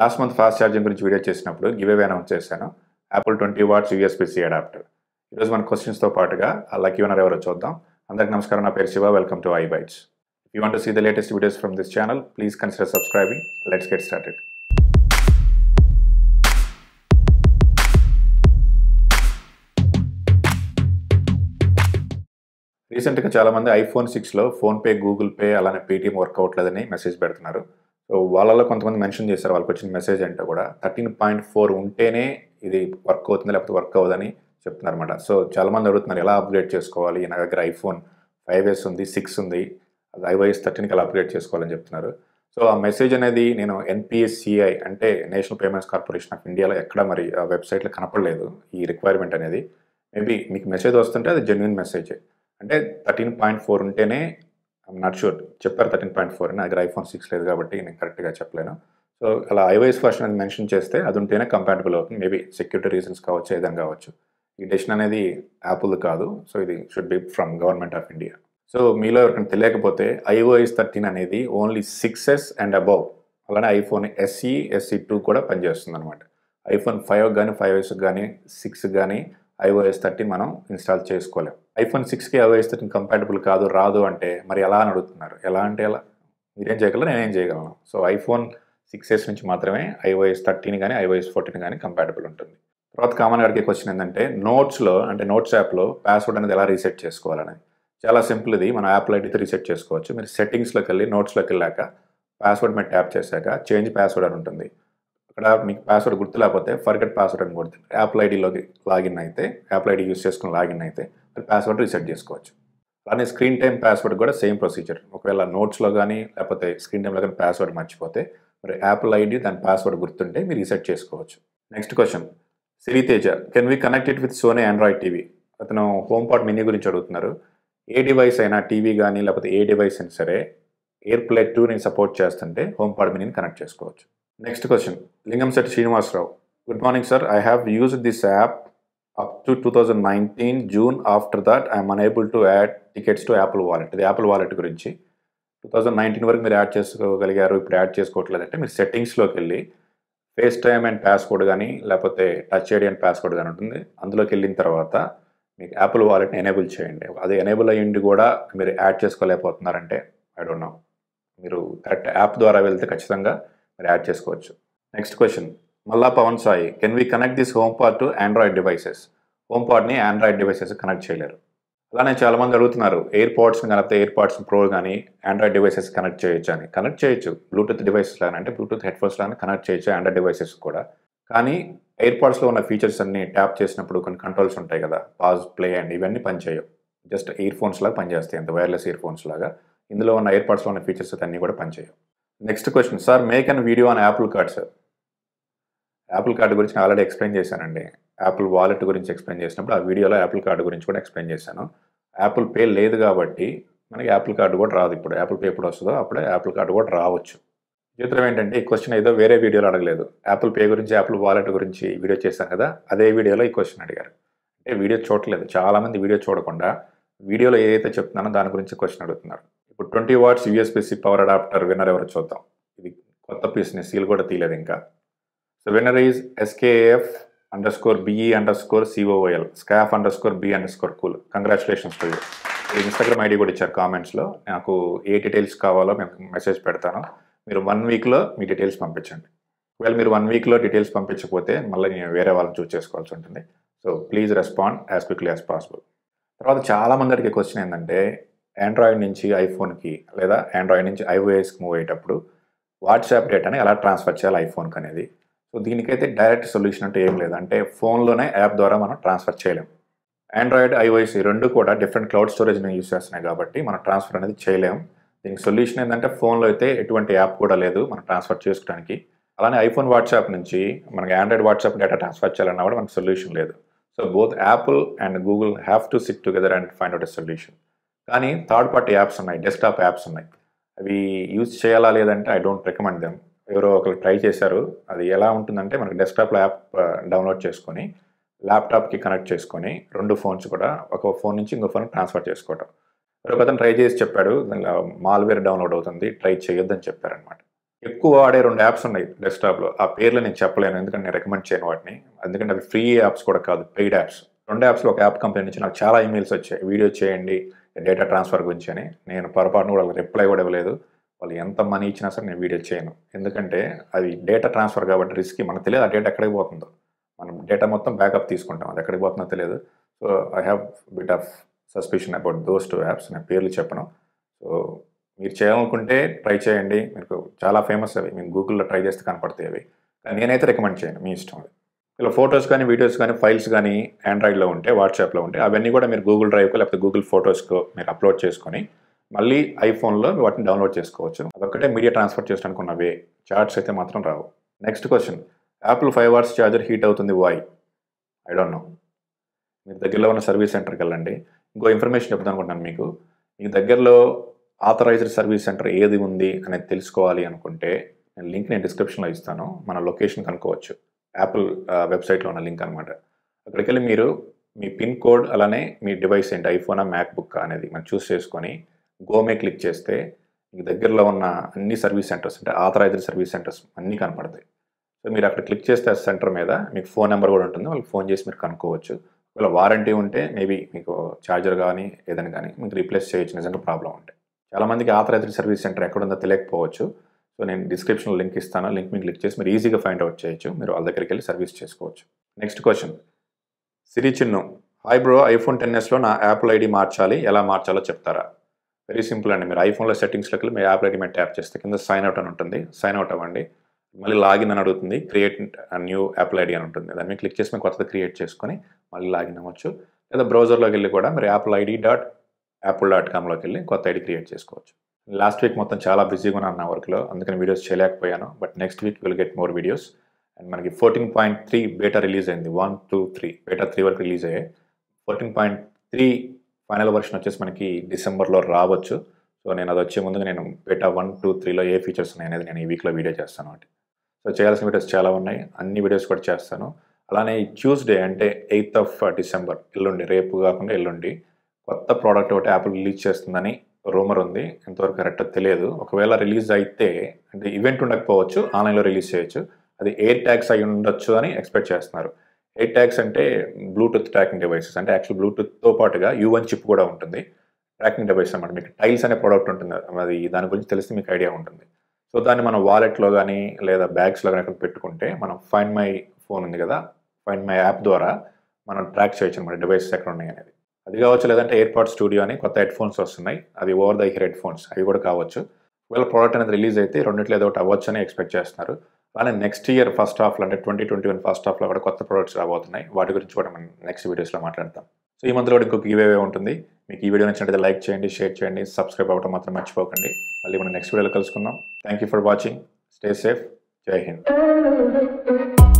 last month fast charging గురించి video చేసినప్పుడు give away announce చేశాను Apple twenty watts USB C adapter ఈరోజు మన క్వశ్చన్స్తో పాటుగా ఆ లక్కీ ఓనర్ ఎవరో చూద్దాం అందరికి నమస్కారం నా పేరు Shiva welcome to I bytes you want see the latest videos from this channel please consider subscribing let's get started రీసెంట్గా చాలామంది ఐఫోన్ సిక్స్లో ఫోన్పే గూగుల్ పే అలానే పేటీఎం వర్కౌట్ లేదని మెసేజ్ పెడుతున్నారు వాళ్ళలో కొంతమంది మెన్షన్ చేశారు వాళ్ళకి వచ్చిన మెసేజ్ అంటే కూడా థర్టీన్ పాయింట్ ఫోర్ ఉంటేనే ఇది వర్క్ అవుతుంది లేకపోతే వర్క్ అవ్వదని చెప్తున్నారు అనమాట సో చాలామంది అడుగుతున్నారు ఎలా అప్గ్రేడ్ చేసుకోవాలి నా దగ్గర ఐఫోన్ ఫైవ్ ఎస్ ఉంది సిక్స్ ఉంది అది ఐవైఎస్ థర్టీన్కి ఎలా అప్గ్రేడ్ చేసుకోవాలని చెప్తున్నారు సో ఆ మెసేజ్ అనేది నేను ఎన్పిఎస్సిఐ అంటే నేషనల్ పేమెంట్స్ కార్పొరేషన్ ఆఫ్ ఇండియాలో ఎక్కడ మరి ఆ వెబ్సైట్లో కనపడలేదు ఈ రిక్వైర్మెంట్ అనేది మేబీ మీకు మెసేజ్ వస్తుంటే అది జెన్యున్ మెసేజ్ అంటే థర్టీన్ పాయింట్ ఫోర్ ఉంటేనే ఐఎమ్ నాట్ షూర్ చెప్పారు థర్టీన్ పాయింట్ ఫోర్ అని దగ్గర ఐఫోన్ సిక్స్ లేదు కాబట్టి నేను కరెక్ట్గా చెప్పలేను సో అలా ఐవైఎస్ వర్షన్ అని మెన్షన్ చేస్తే అది ఉంటేనే కంపాటబుల్ అవుతుంది మేబీ సెక్యూరిటీ రీజన్స్ కావచ్చు ఏదైనా కావచ్చు ఈ డెసిషన్ అనేది యాపిల్ కాదు సో ఇది should be from government of India so మీలో ఎవరికైనా తెలియకపోతే ఐఓఎస్ థర్టీన్ అనేది only six S and above అలానే ఐఫోన్ ఎస్ఈ ఎస్ఈ టూ కూడా పనిచేస్తుంది అనమాట ఐఫోన్ ఫైవ్ కానీ ఫైవ్ ఎస్ కానీ సిక్స్ కానీ ఐఓఎస్ థర్టీ మనం ఇన్స్టాల్ చేసుకోలేం ఐఫోన్ సిక్స్కి ఐఓఎస్ థర్టీన్ కంపాటబుల్ కాదు రాదు అంటే మరి ఎలా అని అడుగుతున్నారు ఎలా అంటే ఎలా మీరేం చేయగలరు నేనేం చేయగలను సో ఐఫోన్ సిక్స్ ఎస్ నుంచి మాత్రమే ఐఓఎస్ థర్టీన్ కానీ ఐఓఎస్ ఫోర్టీన్ కానీ కంపాటబుల్ ఉంటుంది తర్వాత కామన్ అడిగే క్వశ్చన్ ఏంటంటే నోట్స్లో అంటే నోట్స్ యాప్లో పాస్వర్డ్ అనేది ఎలా రీసెట్ చేసుకోవాలని చాలా సింపుల్ ఇది మన యాప్లో అయితే రీసెట్ చేసుకోవచ్చు మీరు సెట్టింగ్స్లోకి వెళ్ళి నోట్స్లోకి వెళ్ళాక పాస్వర్డ్ మీద ట్యాప్ చేశాక చేంజ్ పాస్వర్డ్ అని ఉంటుంది అక్కడ మీకు పాస్వర్డ్ గుర్తు లేకపోతే ఫర్గెట్ పాస్వర్డ్ అని కొడుతుంది యాప్ల ఐడిలోకి లాగిన్ అయితే యాప్ల ఐడి యూస్ చేసుకుని లాగిన్ అయితే పాస్వర్డ్ రీసెట్ చేసుకోవచ్చు అలానే స్క్రీన్ టైం పాస్వర్డ్ కూడా సేమ్ ప్రొసీజర్ ఒకవేళ నోట్స్లో కానీ లేకపోతే స్క్రీన్ టైంలో కానీ పాస్వర్డ్ మర్చిపోతే మరి యాప్ల ఐడి దాని పాస్వర్డ్ గుర్తుంటే మీరు రీసెట్ చేసుకోవచ్చు next question Siriteja can we connect with Sony Android TV అతను హోమ్ పాట్ మినీ గురించి అడుగుతున్నారు ఏ డివైస్ అయినా టీవీ కానీ లేకపోతే ఏ డివైస్ అయినా సరే ఎయిర్ ప్లే టూని సపోర్ట్ చేస్తుంటే హోమ్ పాడ్ మినీని కనెక్ట్ చేసుకోవచ్చు నెక్స్ట్ క్వశ్చన్ లింగం సెట్ Srinivasarao good morning sir I have have this app up to two thousand nineteen June after I I'm unable to add tickets to Apple wallet ఇది Apple wallet గురించి two thousand nineteen వరకు మీరు add చేసుకోగలిగారు ఇప్పుడు add చేసుకోవట్లేదంటే మీరు సెట్టింగ్స్లోకి వెళ్ళి face time and password కానీ లేకపోతే touch ID and password కానీ ఉంటుంది అందులోకి వెళ్ళిన తర్వాత మీకు యాపిల్ వాలెట్ని ఎనేబుల్ చేయండి అది ఎనేబుల్ అయ్యింది కూడా మీరు యాడ్ చేసుకోలేకపోతున్నారంటే ఐ డోంట్ నో మీరు కరెక్ట్ యాప్ ద్వారా వెళ్తే ఖచ్చితంగా మీరు యాడ్ చేసుకోవచ్చు నెక్స్ట్ క్వశ్చన్ మళ్ళా Pavan Sai can we connect this HomePod to Android devices హోమ్ పాడ్ని ఆండ్రాయిడ్ డివైసెస్ కనెక్ట్ చేయలేరు అలానే చాలామంది అడుగుతున్నారు ఎయిర్ పాడ్స్ని కనెక్ట్ ఎయిర్ పాడ్స్ ప్రో కానీ ఆండ్రాయిడ్ డివైసెస్ కనెక్ట్ చేయొచ్చు అని కనెక్ట్ చేయొచ్చు బ్లూటూత్ డివైసెస్ లాగా అంటే బ్లూటూత్ హెడ్ ఫోన్స్ లాగా కనెక్ట్ చేయొచ్చు ఆండ్రాయిడ్ డివైసెస్ కూడా కానీ ఎయిర్ పాడ్స్లో ఉన్న ఫీచర్స్ అన్ని ట్యాప్ చేసినప్పుడు కొన్ని కంట్రోల్స్ ఉంటాయి కదా పాజ్ ప్లే అండ్ ఇవన్నీ పనిచేయవు జస్ట్ ఇయర్ ఫోన్స్ లాగా పనిచేస్తాయి అంత వైర్లెస్ ఇయర్ ఫోన్స్ లాగా ఇందులో ఉన్న ఇయర్ పాడ్స్లో ఉన్న ఫీచర్స్ అన్నీ కూడా పనిచేయవు next question sir make and video on Apple card sir Apple card గురించి ఆల్రెడీ ఎక్స్ప్లెయిన్ చేశానండి యాపిల్ వాలెట్ గురించి ఎక్స్ప్లెయిన్ చేసినప్పుడు ఆ వీడియోలో యాపిల్ కార్డు గురించి కూడా ఎక్స్ప్లెయిన్ చేశాను యాపిల్ పే లేదు కాబట్టి మనకి యాపిల్ కార్డు కూడా రాదు ఇప్పుడు యాపిల్ పే ఎప్పుడు వస్తుందో అప్పుడే యాపిల్ కార్డు కూడా రావచ్చు చిత్రం ఏంటంటే ఈ క్వశ్చన్ ఏదో వేరే వీడియోలో అడగలేదు యాపిల్ పే గురించి యాపిల్ వాలెట్ గురించి వీడియో చేశాను కదా అదే వీడియోలో ఈ క్వశ్చన్ అడిగారు అంటే వీడియో చూడలేదు చాలామంది వీడియో చూడకుండా వీడియోలో ఏదైతే చెప్తున్నానో దాని గురించి క్వశ్చన్ అడుగుతున్నారు ఇప్పుడు twenty watts USB C power adapter winner ఎవరు చూద్దాం ఇది కొత్త పీస్ని సీల్ కూడా తీయలేదు ఇంకా so winner is SKF under score BE under score COL scaff under score B under score cool congratulations to Instagram ID కూడా ఇచ్చారు కామెంట్స్లో నాకు ఏ డీటెయిల్స్ కావాలో మేము మెసేజ్ పెడతాను మీరు వన్ వీక్లో మీ డీటెయిల్స్ పంపించండి ఒకవేళ మీరు వన్ వీక్లో డీటెయిల్స్ పంపించకపోతే మళ్ళీ నేను వేరే వాళ్ళని చూస్ చేసుకోవాల్సి ఉంటుంది so please respond as quickly as possible తర్వాత చాలా అడిగే క్వశ్చన్ ఏంటంటే ఆండ్రాయిడ్ నుంచి ఐఫోన్కి లేదా ఆండ్రాయిడ్ నుంచి ఐఓఎస్కి మూవ్ అయ్యేటప్పుడు వాట్సాప్ డేటాని ఎలా ట్రాన్స్ఫర్ చేయాలి ఐఫోన్కి అనేది సో దీనికైతే డైరెక్ట్ సొల్యూషన్ అంటే ఏం లేదు అంటే ఫోన్లోనే యాప్ ద్వారా మనం ట్రాన్స్ఫర్ చేయలేం ఆండ్రాయిడ్ ఐఓఎస్ రెండు కూడా డిఫరెంట్ క్లౌడ్ స్టోరేజ్ని యూస్ చేస్తున్నాయి కాబట్టి మనం ట్రాన్స్ఫర్ అనేది చేయలేం దీనికి సొల్యూషన్ ఏంటంటే ఫోన్లో అయితే ఎటువంటి యాప్ కూడా లేదు మనం ట్రాన్స్ఫర్ చేసుకోవడానికి అలానే ఐఫోన్ వాట్సాప్ నుంచి మనకి ఆండ్రాయిడ్ వాట్సాప్ డేటా ట్రాన్స్ఫర్ చేయాలన్నా కూడా మనకు సొల్యూషన్ లేదు so both Apple and Google have to sit together and find out a solution కానీ థర్డ్ పార్టీ యాప్స్ ఉన్నాయి డెస్క్టాప్ యాప్స్ ఉన్నాయి అవి యూజ్ చేయాలా లేదంటే ఐ డోంట్ రికమెండ్ దెమ్ ఎవరో ఒకరు ట్రై చేశారు అది ఎలా ఉంటుందంటే మనకి డెస్క్టాప్లో యాప్ డౌన్లోడ్ చేసుకొని ల్యాప్టాప్కి కనెక్ట్ చేసుకొని రెండు ఫోన్స్ కూడా ఒక ఫోన్ నుంచి ఇంకో ఫోన్ ట్రాన్స్ఫర్ చేసుకోవటం ఒక అతను ట్రై చేసి చెప్పాడు మాల్వేర్ డౌన్లోడ్ అవుతుంది ట్రై చేయొద్దని చెప్పారనమాట ఎక్కువ వాడే రెండు యాప్స్ ఉన్నాయి డెస్క్టాప్లో ఆ పేర్లు నేను చెప్పలేను ఎందుకంటే నేను రికమెండ్ చేయను వాటిని ఎందుకంటే అవి ఫ్రీ యాప్స్ కూడా కాదు పెయిడ్ యాప్స్ రెండు యాప్స్లో ఒక యాప్ కంపెనీ నుంచి నాకు చాలా ఇమెయిల్స్ వచ్చాయి వీడియో చేయండి డేటా ట్రాన్స్ఫర్ గురించి అని నేను పొరపాటును కూడా రిప్లై కూడా ఇవ్వలేదు వాళ్ళు ఎంత మనీ ఇచ్చినా సరే నేను వీడియో చేయను ఎందుకంటే అది డేటా ట్రాన్స్ఫర్ కాబట్టి రిస్క్ మనకు తెలియదు ఆ డేటా ఎక్కడికి పోతుందో మనం డేటా మొత్తం బ్యాకప్ తీసుకుంటాం అది ఎక్కడికి పోతుందో తెలియదు so I have bit of suspicion about those two apps నేను పేర్లు చెప్పను సో మీరు చేయాలనుకుంటే ట్రై చేయండి మీకు చాలా ఫేమస్ అవి మేము గూగుల్లో ట్రై చేస్తే కనపడతాయి అవి నేనైతే రికమెండ్ చేయను మీ ఇష్టం అది ఇలా ఫొటోస్ కానీ వీడియోస్ కానీ ఫైల్స్ కానీ ఆండ్రాయిడ్లో ఉంటే వాట్సాప్లో ఉంటే అవన్నీ కూడా మీరు గూగుల్ డ్రైవ్కు లేకపోతే గూగుల్ ఫొటోస్కు మీరు అప్లోడ్ చేసుకొని మళ్ళీ ఐఫోన్లో వాటిని డౌన్లోడ్ చేసుకోవచ్చు అదొక్కటే మీడియా ట్రాన్స్ఫర్ చేసుకున్న ఉన్న వే చార్ట్స్ అయితే మాత్రం రావు next question Apple five hours charger heat అవుతుంది వై ఐ డోంట్ నో మీరు దగ్గరలో ఉన్న సర్వీస్ సెంటర్కి వెళ్ళండి ఇంకో ఇన్ఫర్మేషన్ చెప్తాను అనుకుంటున్నాను మీకు మీ దగ్గరలో ఆథరైజ్డ్ సర్వీస్ సెంటర్ ఏది ఉంది అనేది తెలుసుకోవాలి అనుకుంటే నేను లింక్ నేను డిస్క్రిప్షన్లో ఇస్తాను మన లొకేషన్ కనుక్కోవచ్చు యాపిల్ వెబ్సైట్లో ఉన్న లింక్ అనమాట అక్కడికి వెళ్ళి మీరు మీ పిన్ కోడ్ అలానే మీ డివైస్ ఏంటి ఐఫోనా మ్యాక్బుక్ అనేది మనం చూస్ చేసుకొని గోమే క్లిక్ చేస్తే మీకు దగ్గరలో ఉన్న అన్ని సర్వీస్ సెంటర్స్ అంటే ఆథరైజ్డ్ సర్వీస్ సెంటర్స్ అన్నీ కనపడతాయి సో మీరు అక్కడ క్లిక్ చేస్తే సెంటర్ మీద మీకు ఫోన్ నెంబర్ కూడా ఉంటుంది వాళ్ళకి ఫోన్ చేసి మీరు కనుక్కోవచ్చు ఒకవేళ వారంటీ ఉంటే మేబీ మీకు ఛార్జర్ కానీ ఏదైనా కానీ మీకు రీప్లేస్ చేయొచ్చు నిజంగా ప్రాబ్లం ఉంటాయి చాలామందికి ఆథరైజ్డ్ సర్వీస్ సెంటర్ ఎక్కడుందో తెలియకపోవచ్చు సో నేను డిస్క్రిప్షన్లో లింక్ ఇస్తాను లింక్ మీద క్లిక్ చేసి మీరు ఈజీగా ఫైండ్ అవుట్ చేయొచ్చు మీరు వాళ్ళ దగ్గరికి వెళ్ళి సర్వీస్ చేసుకోవచ్చు next question Siri Chinnu hi bro iPhone ten ఎస్లో నా యాపిల్ ఐడి మార్చాలి ఎలా మార్చాలో చెప్తారా వెరీ సింపుల్ అండి మీరు ఐఫోన్లో సెట్టింగ్స్లోకి వెళ్ళి మీ యాప్ ఐడి మీద ట్యాప్ చేస్తే కింద సైన్ అవుట్ అని ఉంటుంది సైన్ అవుట్ అవ్వండి మళ్ళీ లాగిన్ అని అడుగుతుంది క్రియేట్ న్యూ యాపిల్ ఐడి అని ఉంటుంది దాన్ని క్లిక్ చేసి మేము కొత్తది క్రియేట్ చేసుకొని మళ్ళీ లాగిన్ అవ్వచ్చు లేదా బ్రౌజర్లోకి వెళ్ళి కూడా మీరు Apple ID dot Apple dot కామ్లోకి వెళ్ళి కొత్త ఐడి క్రియేట్ చేసుకోవచ్చు లాస్ట్ వీక్ మొత్తం చాలా బిజీగా ఉన్నాను నా వర్క్లో అందుకని వీడియోస్ చేయలేకపోయాను but next week will get more videos and మనకి fourteen point three beta release అయింది one two three beta three వరకు రిలీజ్ అయ్యాయి fourteen point three final version వచ్చేసి మనకి డిసెంబర్లో రావచ్చు సో నేను అది వచ్చే ముందుగా నేను బేటా వన్ టూ త్రీలో ఏ ఫీచర్స్ ఉన్నాయి అనేది నేను ఈ వీక్లో వీడియో చేస్తాను అంటే సో చేయాల్సిన వీడియోస్ చాలా ఉన్నాయి అన్ని వీడియోస్ కూడా చేస్తాను అలానే ఈ ట్యూస్డే అంటే ఎయిత్ ఆఫ్ డిసెంబర్ ఎల్లుండి రేపు కాకుండా ఎల్లుండి కొత్త ప్రోడక్ట్ ఒకటి యాప్ రిలీజ్ చేస్తుందని రూమర్ ఉంది ఎంతవరకు కరెక్ట్ తెలియదు ఒకవేళ రిలీజ్ అయితే అంటే ఈవెంట్ ఉండకపోవచ్చు ఆన్లైన్లో రిలీజ్ చేయొచ్చు అది ఎయిర్ ట్యాగ్స్ అయి ఉండొచ్చు అని ఎక్స్పెక్ట్ చేస్తున్నారు ఎయిర్ ట్యాగ్స్ అంటే బ్లూటూత్ ట్రాకింగ్ డివైసెస్ అంటే యాక్చువల్ బ్లూటూత్తో పాటుగా యువన్ చిప్ కూడా ఉంటుంది ట్రాకింగ్ డివైస్ అనమాట మీకు టైల్స్ అనే ప్రోడక్ట్ ఉంటుంది అది దాని గురించి తెలిస్తే మీకు ఐడియా ఉంటుంది సో దాన్ని మనం వాలెట్లో కానీ లేదా బ్యాగ్స్లో కానీ పెట్టుకుంటే మనం ఫైన్ మై ఫోన్ ఉంది కదా ఫైన్ మై యాప్ ద్వారా మనం ట్రాక్ చేయొచ్చు అనమాట డివైసెస్ ఎక్కడ ఉన్నాయి అనేది అది కావచ్చు లేదంటే ఎయిర్పాడ్ స్టూడియో అని కొత్త హెడ్ ఫోన్స్ వస్తున్నాయి అది over the ear headphones అవి కూడా కావచ్చు ఒకవేళ ప్రోడక్ట్ అనేది రిలీజ్ అయితే రెండింటిలో ఏదో ఒకటి అవ్వచ్చు అని ఎక్స్పెక్ట్ చేస్తున్నారు అలానే నెక్స్ట్ ఇయర్ ఫస్ట్ హాఫ్లో అంటే ట్వంటీ ట్వంటీ వన్ ఫస్ట్ హాఫ్లో కూడా కొత్త ప్రోడక్ట్స్ రాబోతున్నాయి వాటి గురించి కూడా మనం నెక్స్ట్ వీడియోస్లో మాట్లాడతాం సో ఈ మంత్లో కూడా ఇంకొక గివేవే ఉంటుంది మీకు ఈ వీడియో నచ్చినట్టు లైక్ చేయండి షేర్ చేయండి సబ్స్క్రైబ్ అవ్వడం మాత్రం మర్చిపోకండి మళ్ళీ మనం నెక్స్ట్ వీడియోలో కలుసుకుందాం thank you for watching stay safe Jai Hind